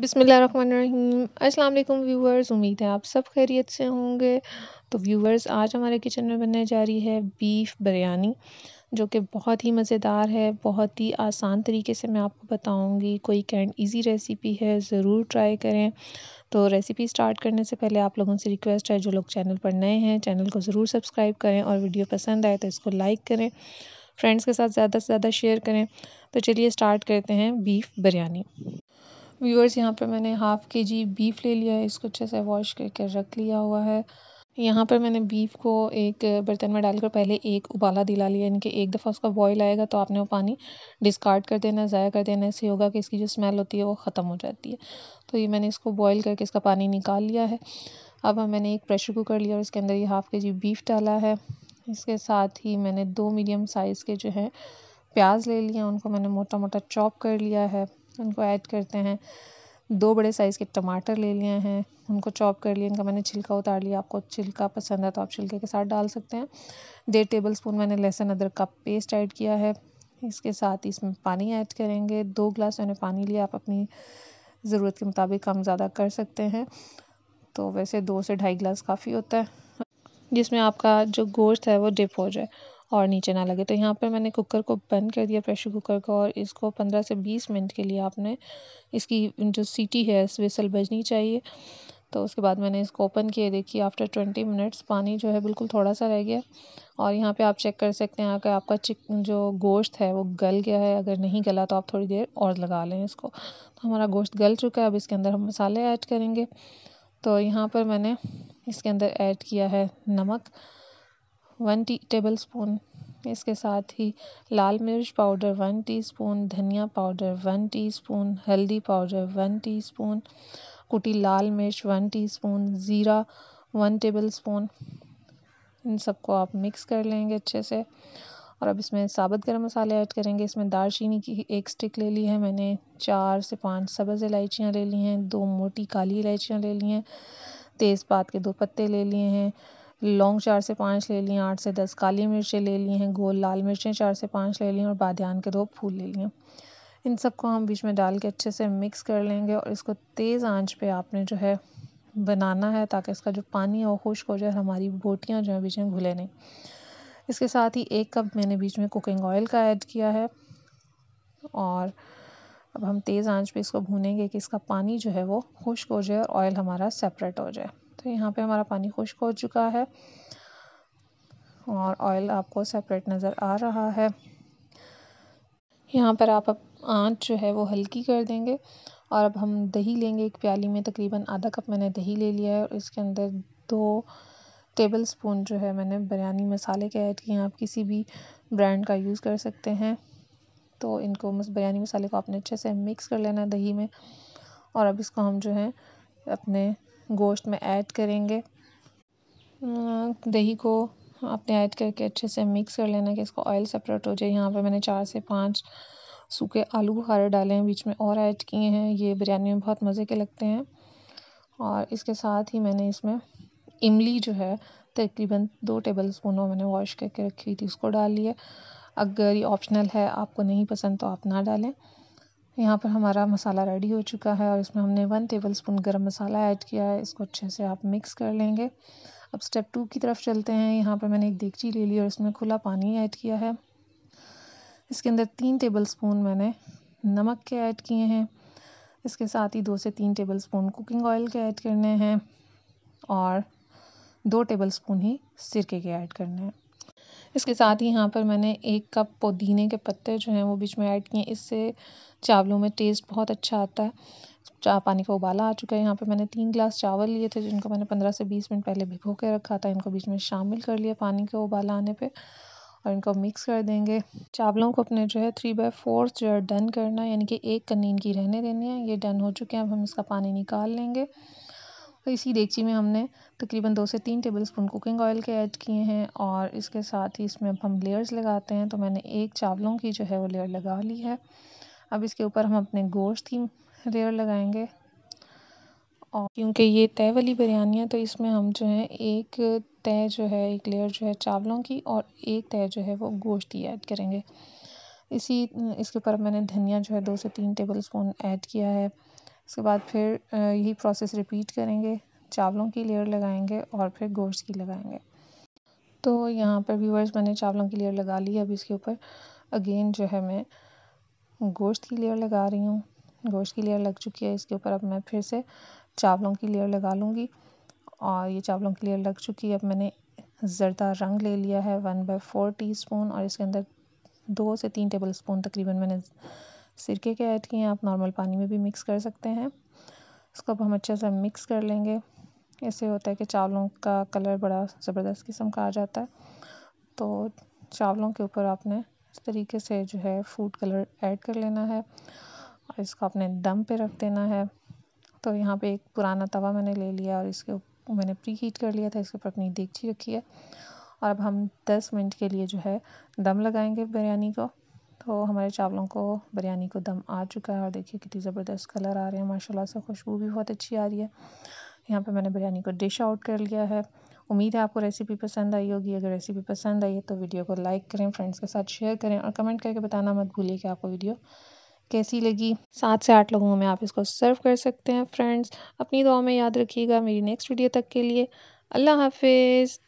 बिसमीम अस्सलाम व्यूवर्स उम्मीद है आप सब खैरियत से होंगे तो व्यूवर्स आज हमारे किचन में बनने जा रही है बीफ बिरयानी जो कि बहुत ही मज़ेदार है बहुत ही आसान तरीके से मैं आपको बताऊंगी कोई कैंड इजी रेसिपी है ज़रूर ट्राई करें तो रेसिपी स्टार्ट करने से पहले आप लोगों से रिक्वेस्ट है जो लोग चैनल पर नए हैं चैनल को ज़रूर सब्सक्राइब करें और वीडियो पसंद आए तो इसको लाइक करें फ्रेंड्स के साथ ज़्यादा से ज़्यादा शेयर करें तो चलिए स्टार्ट करते हैं बीफ बिरयानी व्यूअर्स यहाँ पर मैंने हाफ के जी बीफ ले लिया है इसको अच्छे से वॉश करके रख लिया हुआ है यहाँ पर मैंने बीफ को एक बर्तन में डालकर पहले एक उबाला दिला लिया इनके एक दफ़ा उसका बॉईल आएगा तो आपने वो पानी डिस्कार्ड कर देना ज़ाया कर देना ऐसे होगा कि इसकी जो स्मेल होती है वो ख़त्म हो जाती है तो ये मैंने इसको बॉईल करके इसका पानी निकाल लिया है अब मैंने एक प्रेशर कुकर लिया और इसके अंदर ये हाफ़ के जी बीफ डाला है इसके साथ ही मैंने दो मीडियम साइज़ के जो है प्याज ले लिया उनको मैंने मोटा मोटा चॉप कर लिया है उनको ऐड करते हैं दो बड़े साइज़ के टमाटर ले लिए हैं उनको चॉप कर लिए इनका मैंने छिलका उतार लिया आपको छिलका पसंद है तो आप छिलके के साथ डाल सकते हैं डेढ़ टेबल स्पून मैंने लहसुन अदरक का पेस्ट ऐड किया है इसके साथ ही इसमें पानी ऐड करेंगे दो गिलास मैंने पानी लिया आप अपनी ज़रूरत के मुताबिक कम ज़्यादा कर सकते हैं तो वैसे दो से ढाई गिलास काफ़ी होता है जिसमें आपका जो गोश्त है वो डिप हो जाए और नीचे ना लगे तो यहाँ पर मैंने कुकर को बंद कर दिया प्रेशर कुकर को और इसको पंद्रह से बीस मिनट के लिए आपने इसकी जो सीटी है विसल बजनी चाहिए तो उसके बाद मैंने इसको ओपन किया देखिए आफ्टर ट्वेंटी मिनट्स पानी जो है बिल्कुल थोड़ा सा रह गया और यहाँ पे आप चेक कर सकते हैं अगर आपका चिक जो गोश्त है वो गल गया है अगर नहीं गला तो आप थोड़ी देर और लगा लें इसको तो हमारा गोश्त गल चुका है अब इसके अंदर हम मसाले ऐड करेंगे तो यहाँ पर मैंने इसके अंदर ऐड किया है नमक वन टी टेबल स्पून इसके साथ ही लाल मिर्च पाउडर वन टीस्पून धनिया पाउडर वन टीस्पून हल्दी पाउडर वन टीस्पून कुटी लाल मिर्च वन टीस्पून ज़ीरा वन टेबल स्पून इन सबको आप मिक्स कर लेंगे अच्छे से और अब इसमें साबुत गर्म मसाले ऐड करेंगे इसमें दालचीनी की एक स्टिक ले ली है मैंने चार से पांच सब्ज़ इलायचियाँ ले ली हैं दो मोटी काली इलायचियाँ ले ली हैं तेज़पात के दो पत्ते ले लिए हैं लौंग चार से पाँच ले लिए आठ से दस काली मिर्चें ले ली हैं गोल लाल मिर्चें चार से पाँच ले ली और बादियान के दो फूल ले लिए इन सबको हम बीच में डाल के अच्छे से मिक्स कर लेंगे और इसको तेज़ आंच पे आपने जो है बनाना है ताकि इसका जो पानी है वो खुश्क हो जाए और हमारी बोटियाँ जो हैं बीच में घुले नहीं इसके साथ ही एक कप मैंने बीच में कुकिंग ऑयल का ऐड किया है और अब हम तेज़ आंच पे इसको भूनेंगे कि इसका पानी जो है वो खुश्क हो जाए और ऑयल हमारा सेपरेट हो जाए तो यहाँ पे हमारा पानी खुश्क हो चुका है और ऑयल आपको सेपरेट नज़र आ रहा है यहाँ पर आप अब आँच जो है वो हल्की कर देंगे और अब हम दही लेंगे एक प्याली में तकरीबन आधा कप मैंने दही ले लिया है और इसके अंदर दो टेबल स्पून जो है मैंने बिरयानी मसाले के ऐड किए हैं आप किसी भी ब्रांड का यूज़ कर सकते हैं तो इनको बिरयानी मसाले को आपने अच्छे से मिक्स कर लेना है दही में और अब इसको हम जो है अपने गोश्त में ऐड करेंगे दही को आपने ऐड करके अच्छे से मिक्स कर लेना कि इसका ऑयल सेपरेट हो जाए यहाँ पे मैंने चार से पाँच सूखे आलू बुखारे डाले हैं बीच में और ऐड किए हैं ये बिरयानी में बहुत मज़े के लगते हैं और इसके साथ ही मैंने इसमें इमली जो है तकरीबन दो टेबल स्पून मैंने वॉश करके रखी थी उसको डाल लिया अगर ये ऑप्शनल है आपको नहीं पसंद तो आप ना डालें यहाँ पर हमारा मसाला रेडी हो चुका है और इसमें हमने वन टेबल स्पून गर्म मसाला ऐड किया है इसको अच्छे से आप मिक्स कर लेंगे अब स्टेप टू की तरफ चलते हैं यहाँ पर मैंने एक देगची ले ली और इसमें खुला पानी ऐड किया है इसके अंदर तीन टेबल स्पून मैंने नमक के ऐड किए हैं इसके साथ ही दो से तीन टेबल स्पून कुकिंग ऑयल के ऐड करने हैं और दो टेबल स्पून ही सिरके के ऐड करने हैं इसके साथ ही यहाँ पर मैंने एक कप पुदीने के पत्ते जो हैं वो बीच में ऐड किए इससे चावलों में टेस्ट बहुत अच्छा आता है चा पानी का उबाला आ चुका है यहाँ पर मैंने तीन गिलास चावल लिए थे जिनको मैंने पंद्रह से बीस मिनट पहले भिगो के रखा था इनको बीच में शामिल कर लिया पानी के उबाला आने पर और इनको मिक्स कर देंगे चावलों को अपने जो है थ्री बाई फोर्थ जो है डन करना है यानी कि एक कन्नी इनकी रहने देनी है ये डन हो चुके हैं अब हम इसका पानी निकाल लेंगे तो इसी डेगची में हमने तकरीबन दो से तीन टेबलस्पून कुकिंग ऑयल के ऐड किए हैं और इसके साथ ही इसमें अब हम लेयर्स लगाते हैं तो मैंने एक चावलों की जो है वो लेयर लगा ली है अब इसके ऊपर हम अपने गोश्त की लेयर लगाएंगे और क्योंकि ये तय वाली बिरयानी है तो इसमें हम जो है एक तय जो है एक लेयर जो है चावलों की और एक तय जो है वो गोश्त की ऐड करेंगे इसी इसके ऊपर मैंने धनिया जो है दो से तीन टेबल स्पून ऐड किया है उसके बाद फिर यही प्रोसेस रिपीट करेंगे चावलों की लेयर लगाएंगे और फिर गोश्त की लगाएंगे तो यहाँ पर व्यूवर्स मैंने चावलों की लेयर लगा ली अब इसके ऊपर अगेन जो है मैं गोश्त की लेयर लगा रही हूँ गोश्त की लेयर लग चुकी है इसके ऊपर अब मैं फिर से चावलों की लेयर लगा लूँगी और ये चावलों की लेयर लग चुकी है अब मैंने ज़रदा रंग ले लिया है one by four teaspoon और इसके अंदर दो से तीन टेबल स्पून तकरीबन मैंने सिरके के ऐड किए हैं आप नॉर्मल पानी में भी मिक्स कर सकते हैं इसको अब हम अच्छे से मिक्स कर लेंगे ऐसे होता है कि चावलों का कलर बड़ा ज़बरदस्त किस्म का आ जाता है तो चावलों के ऊपर आपने इस तरीके से जो है फूड कलर ऐड कर लेना है और इसको आपने दम पे रख देना है तो यहाँ पे एक पुराना तवा मैंने ले लिया और इसके मैंने प्री हीट कर लिया था इसके ऊपर अपनी देगची रखी है और अब हम 10 मिनट के लिए जो है दम लगाएंगे बिरयानी को तो हमारे चावलों को बिरयानी को दम आ चुका है और देखिए कितनी ज़बरदस्त कलर आ रहे हैं माशाल्लाह से खुशबू भी बहुत अच्छी आ रही है यहाँ पे मैंने बिरयानी को डिश आउट कर लिया है उम्मीद है आपको रेसिपी पसंद आई होगी अगर रेसिपी पसंद आई है तो वीडियो को लाइक करें फ्रेंड्स के साथ शेयर करें और कमेंट करके बताना मत भूलिए कि आपको वीडियो कैसी लगी सात से आठ लोगों में आप इसको सर्व कर सकते हैं फ्रेंड्स अपनी दुआ में याद रखिएगा मेरी नेक्स्ट वीडियो तक के लिए अल्लाह हाफिज़